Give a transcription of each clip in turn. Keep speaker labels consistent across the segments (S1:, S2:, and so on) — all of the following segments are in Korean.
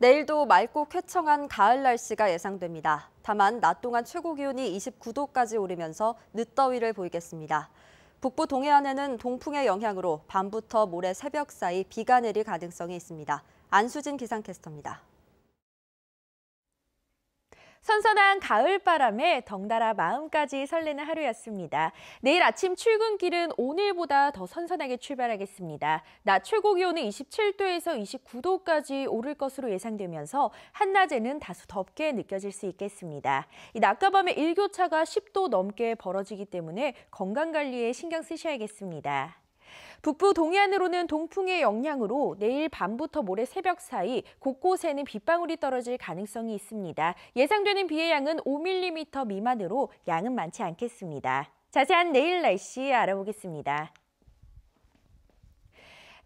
S1: 내일도 맑고 쾌청한 가을 날씨가 예상됩니다. 다만 낮 동안 최고 기온이 29도까지 오르면서 늦더위를 보이겠습니다. 북부 동해안에는 동풍의 영향으로 밤부터 모레 새벽 사이 비가 내릴 가능성이 있습니다. 안수진 기상캐스터입니다.
S2: 선선한 가을바람에 덩달아 마음까지 설레는 하루였습니다. 내일 아침 출근길은 오늘보다 더 선선하게 출발하겠습니다. 낮 최고 기온은 27도에서 29도까지 오를 것으로 예상되면서 한낮에는 다소 덥게 느껴질 수 있겠습니다. 낮과 밤의 일교차가 10도 넘게 벌어지기 때문에 건강관리에 신경 쓰셔야겠습니다. 북부 동해안으로는 동풍의 영향으로 내일 밤부터 모레 새벽 사이 곳곳에는 빗방울이 떨어질 가능성이 있습니다. 예상되는 비의 양은 5mm 미만으로 양은 많지 않겠습니다. 자세한 내일 날씨 알아보겠습니다.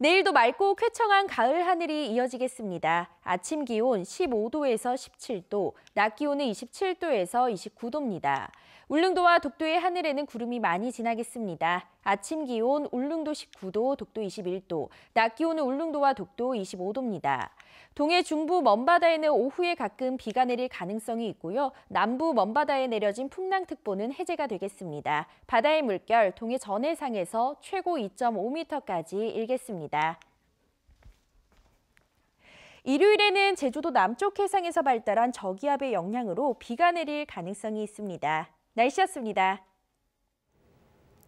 S2: 내일도 맑고 쾌청한 가을 하늘이 이어지겠습니다. 아침 기온 15도에서 17도, 낮 기온은 27도에서 29도입니다. 울릉도와 독도의 하늘에는 구름이 많이 지나겠습니다. 아침 기온 울릉도 19도, 독도 21도, 낮 기온은 울릉도와 독도 25도입니다. 동해 중부 먼바다에는 오후에 가끔 비가 내릴 가능성이 있고요. 남부 먼바다에 내려진 풍랑특보는 해제가 되겠습니다. 바다의 물결 동해 전해상에서 최고 2.5m까지 일겠습니다. 있습니다. 일요일에는 제주도 남쪽 해상에서 발달한 저기압의 영향으로 비가 내릴 가능성이 있습니다. 날씨였습니다.